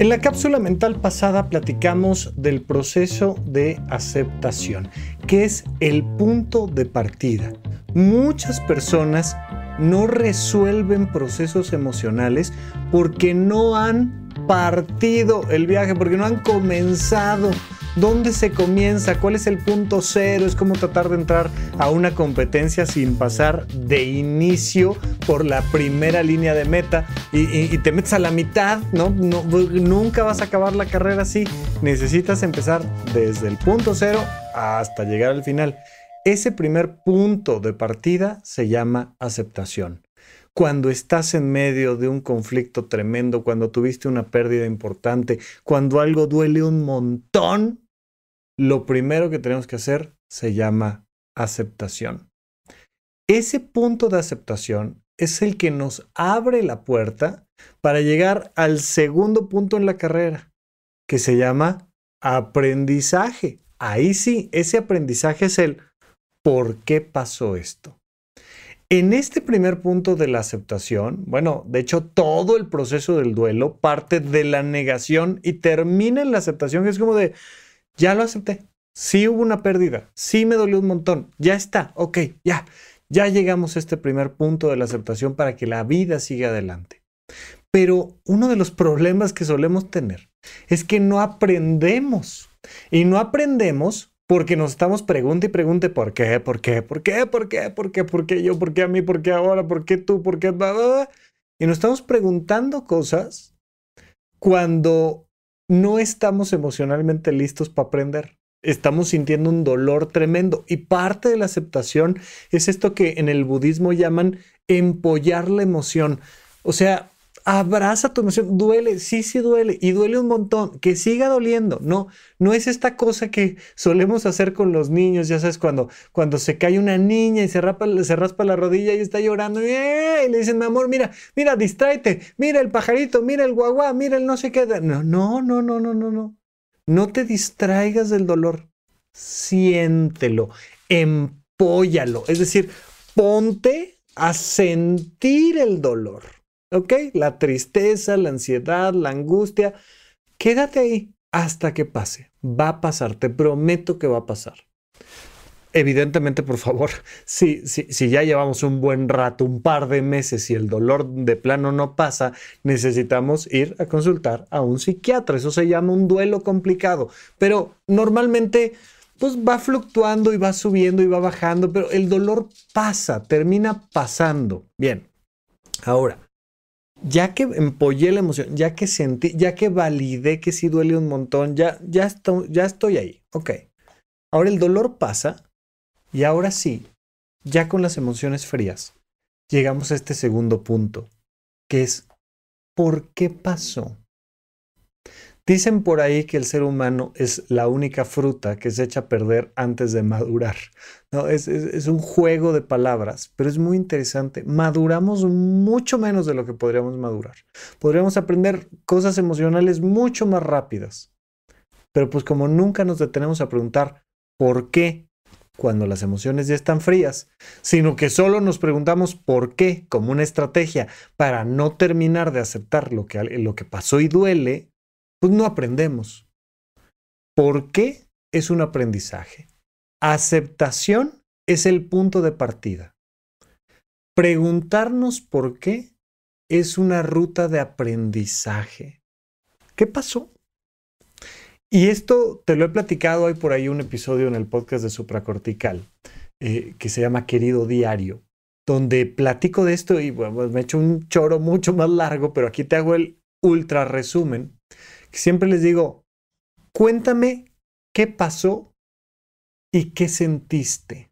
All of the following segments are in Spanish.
En la cápsula mental pasada platicamos del proceso de aceptación, que es el punto de partida. Muchas personas no resuelven procesos emocionales porque no han partido el viaje, porque no han comenzado ¿Dónde se comienza? ¿Cuál es el punto cero? Es como tratar de entrar a una competencia sin pasar de inicio por la primera línea de meta y, te metes a la mitad, ¿no? Nunca vas a acabar la carrera así. Necesitas empezar desde el punto cero hasta llegar al final. Ese primer punto de partida se llama aceptación cuando estás en medio de un conflicto tremendo, cuando tuviste una pérdida importante, cuando algo duele un montón, lo primero que tenemos que hacer se llama aceptación. Ese punto de aceptación es el que nos abre la puerta para llegar al segundo punto en la carrera, que se llama aprendizaje. Ahí sí, ese aprendizaje es el por qué pasó esto. En este primer punto de la aceptación, bueno, de hecho todo el proceso del duelo parte de la negación y termina en la aceptación, que es como de, ya lo acepté, sí hubo una pérdida, sí me dolió un montón, ya está, ok, ya, ya llegamos a este primer punto de la aceptación para que la vida siga adelante. Pero uno de los problemas que solemos tener es que no aprendemos. Y no aprendemos porque nos estamos preguntando y pregunte por qué, por qué, por qué, por qué, por qué, por qué yo, por qué a mí, por qué ahora, por qué tú, por qué... Y nos estamos preguntando cosas cuando no estamos emocionalmente listos para aprender. Estamos sintiendo un dolor tremendo y parte de la aceptación es esto que en el budismo llaman empollar la emoción. O sea, abraza tu emoción, duele, sí, sí duele, y duele un montón, que siga doliendo, no, no es esta cosa que solemos hacer con los niños, ya sabes, cuando, cuando se cae una niña y se, raspa la rodilla y está llorando, eh, y le dicen, mi amor, mira, mira, distráete, mira el pajarito, mira el guaguá, mira el no sé qué, no, no, no, no, no, no, no, no te distraigas del dolor, siéntelo, empóyalo, es decir, ponte a sentir el dolor ¿ok? La tristeza, la ansiedad, la angustia. Quédate ahí hasta que pase. Va a pasar, te prometo que va a pasar. Evidentemente, por favor, si, si, si ya llevamos un buen rato, un par de meses y el dolor de plano no pasa, necesitamos ir a consultar a un psiquiatra. Eso se llama un duelo complicado. Pero normalmente pues va fluctuando y va subiendo y va bajando, pero el dolor pasa, termina pasando. Bien, ahora, ya que empollé la emoción, ya que sentí, ya que validé que sí duele un montón, ya, ya, estoy, ya estoy ahí. Ok. Ahora el dolor pasa y ahora sí, ya con las emociones frías, llegamos a este segundo punto, que es, ¿por qué pasó? Dicen por ahí que el ser humano es la única fruta que se echa a perder antes de madurar. No, es, un juego de palabras, pero es muy interesante. Maduramos mucho menos de lo que podríamos madurar. Podríamos aprender cosas emocionales mucho más rápidas. Pero pues como nunca nos detenemos a preguntar por qué cuando las emociones ya están frías, sino que solo nos preguntamos por qué como una estrategia para no terminar de aceptar lo que, lo que pasó y duele, pues no aprendemos. ¿Por qué? Es un aprendizaje. Aceptación es el punto de partida. Preguntarnos por qué es una ruta de aprendizaje. ¿Qué pasó? Y esto te lo he platicado, hay por ahí un episodio en el podcast de Supracortical eh, que se llama Querido Diario, donde platico de esto y me he hecho un choro mucho más largo, pero aquí te hago el ultra resumen Siempre les digo, cuéntame qué pasó y qué sentiste.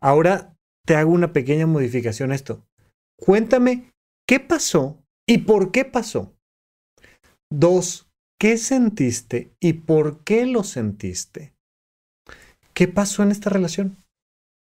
Ahora te hago una pequeña modificación a esto. Cuéntame qué pasó y por qué pasó. Dos, ¿qué sentiste y por qué lo sentiste? ¿Qué pasó en esta relación?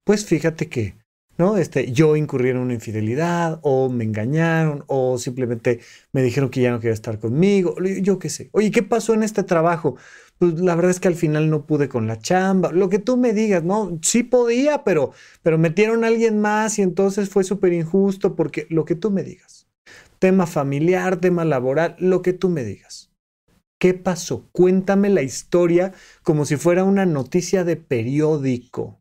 Pues fíjate que ¿no? Este, yo incurrí en una infidelidad o me engañaron o simplemente me dijeron que ya no quería estar conmigo, yo qué sé. Oye, ¿qué pasó en este trabajo? Pues la verdad es que al final no pude con la chamba, lo que tú me digas, no, sí podía, pero, pero metieron a alguien más y entonces fue súper injusto porque lo que tú me digas, tema familiar, tema laboral, lo que tú me digas. ¿Qué pasó? Cuéntame la historia como si fuera una noticia de periódico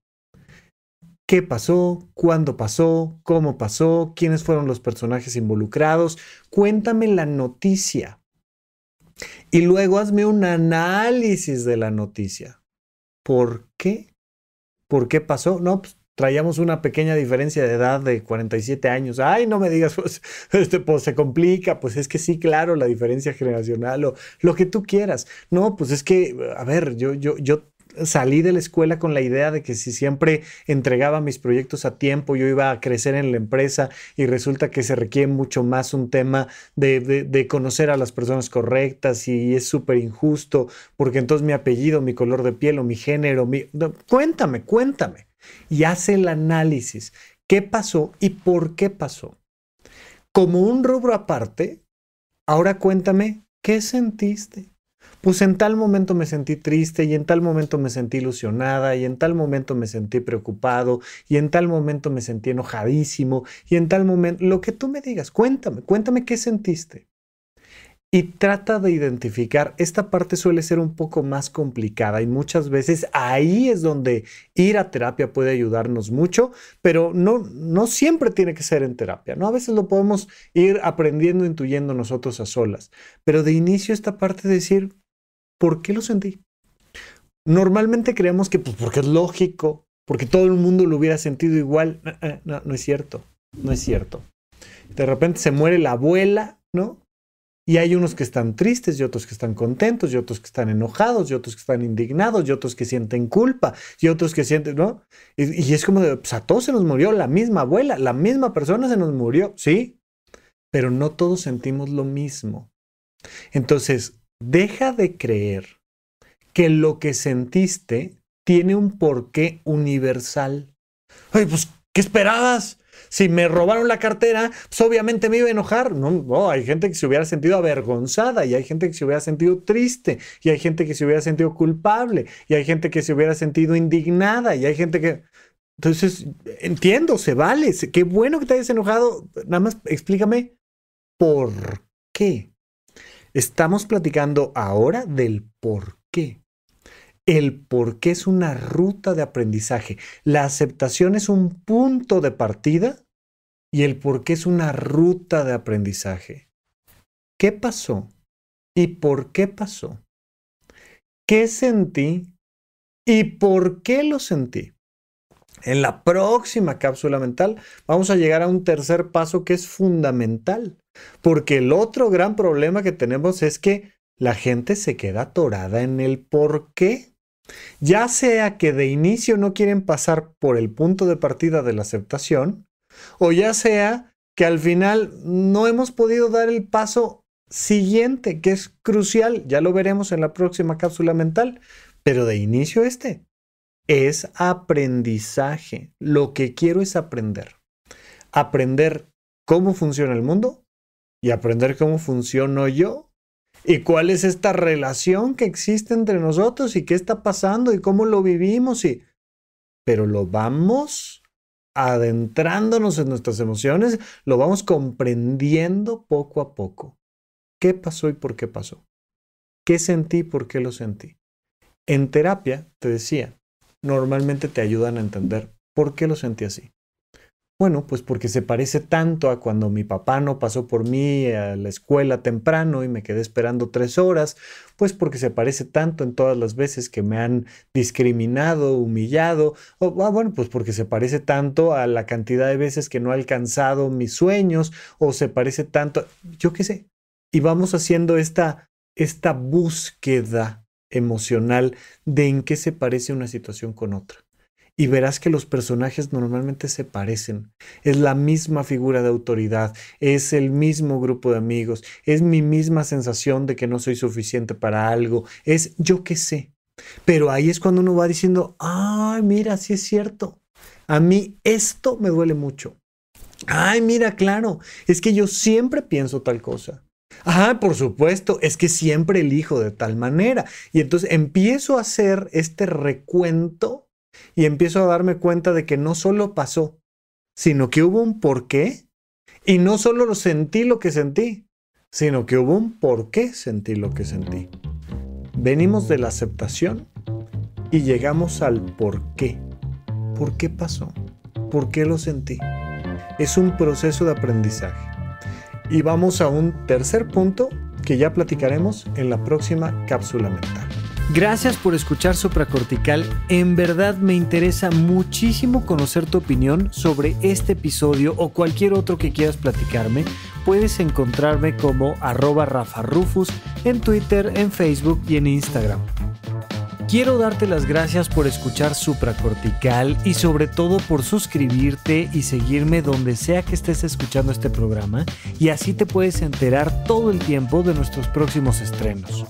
qué pasó, cuándo pasó, cómo pasó, quiénes fueron los personajes involucrados. Cuéntame la noticia. Y luego hazme un análisis de la noticia. ¿Por qué? ¿Por qué pasó? No, pues, traíamos una pequeña diferencia de edad de 47 años. Ay, no me digas, pues, este, pues se complica, pues es que sí, claro, la diferencia generacional o lo que tú quieras. No, pues es que, a ver, yo, yo, yo salí de la escuela con la idea de que si siempre entregaba mis proyectos a tiempo, yo iba a crecer en la empresa y resulta que se requiere mucho más un tema de, conocer a las personas correctas y es súper injusto porque entonces mi apellido, mi color de piel o mi género, cuéntame, cuéntame. Y hace el análisis. ¿Qué pasó y por qué pasó? Como un rubro aparte, ahora cuéntame, ¿qué sentiste? pues en tal momento me sentí triste y en tal momento me sentí ilusionada y en tal momento me sentí preocupado y en tal momento me sentí enojadísimo y en tal momento, lo que tú me digas, cuéntame, cuéntame qué sentiste. Y trata de identificar, esta parte suele ser un poco más complicada y muchas veces ahí es donde ir a terapia puede ayudarnos mucho, pero no, no siempre tiene que ser en terapia, ¿no? A veces lo podemos ir aprendiendo, intuyendo nosotros a solas, pero de inicio esta parte de decir, ¿Por qué lo sentí? Normalmente creemos que pues, porque es lógico, porque todo el mundo lo hubiera sentido igual. Eh, eh, no, es cierto, no es cierto. De repente se muere la abuela, ¿no? Y hay unos que están tristes y otros que están contentos y otros que están enojados y otros que están indignados y otros que sienten culpa y otros que sienten, ¿no? Y, y es como de, pues a todos se nos murió la misma abuela, la misma persona se nos murió, ¿sí? Pero no todos sentimos lo mismo. Entonces, Deja de creer que lo que sentiste tiene un porqué universal. Ay, pues, ¿qué esperabas? Si me robaron la cartera, pues obviamente me iba a enojar. No, no, hay gente que se hubiera sentido avergonzada y hay gente que se hubiera sentido triste y hay gente que se hubiera sentido culpable y hay gente que se hubiera sentido indignada y hay gente que... Entonces, entiendo, se vale. Qué bueno que te hayas enojado. Nada más explícame por qué. Estamos platicando ahora del por qué. El por qué es una ruta de aprendizaje. La aceptación es un punto de partida y el por qué es una ruta de aprendizaje. ¿Qué pasó? ¿Y por qué pasó? ¿Qué sentí? ¿Y por qué lo sentí? En la próxima cápsula mental vamos a llegar a un tercer paso que es fundamental, porque el otro gran problema que tenemos es que la gente se queda atorada en el por qué. Ya sea que de inicio no quieren pasar por el punto de partida de la aceptación, o ya sea que al final no hemos podido dar el paso siguiente, que es crucial, ya lo veremos en la próxima cápsula mental, pero de inicio este es aprendizaje. Lo que quiero es aprender. Aprender cómo funciona el mundo y aprender cómo funciono yo. ¿Y cuál es esta relación que existe entre nosotros y qué está pasando y cómo lo vivimos? Y... Pero lo vamos adentrándonos en nuestras emociones, lo vamos comprendiendo poco a poco. ¿Qué pasó y por qué pasó? ¿Qué sentí y por qué lo sentí? En terapia, te decía, normalmente te ayudan a entender por qué lo sentí así. Bueno, pues porque se parece tanto a cuando mi papá no pasó por mí a la escuela temprano y me quedé esperando tres horas, pues porque se parece tanto en todas las veces que me han discriminado, humillado, o ah, bueno, pues porque se parece tanto a la cantidad de veces que no he alcanzado mis sueños, o se parece tanto, yo qué sé. Y vamos haciendo esta, esta búsqueda emocional de en qué se parece una situación con otra. Y verás que los personajes normalmente se parecen. Es la misma figura de autoridad, es el mismo grupo de amigos, es mi misma sensación de que no soy suficiente para algo, es yo qué sé. Pero ahí es cuando uno va diciendo, ay, mira, sí es cierto. A mí esto me duele mucho. Ay, mira, claro, es que yo siempre pienso tal cosa. Ah, por supuesto, es que siempre elijo de tal manera. Y entonces empiezo a hacer este recuento y empiezo a darme cuenta de que no solo pasó, sino que hubo un porqué. Y no solo lo sentí lo que sentí, sino que hubo un porqué sentí lo que sentí. Venimos de la aceptación y llegamos al porqué. ¿Por qué pasó? ¿Por qué lo sentí? Es un proceso de aprendizaje. Y vamos a un tercer punto que ya platicaremos en la próxima cápsula mental. Gracias por escuchar Supracortical. En verdad me interesa muchísimo conocer tu opinión sobre este episodio o cualquier otro que quieras platicarme. Puedes encontrarme como arroba Rafa en Twitter, en Facebook y en Instagram. Quiero darte las gracias por escuchar Supracortical y sobre todo por suscribirte y seguirme donde sea que estés escuchando este programa y así te puedes enterar todo el tiempo de nuestros próximos estrenos.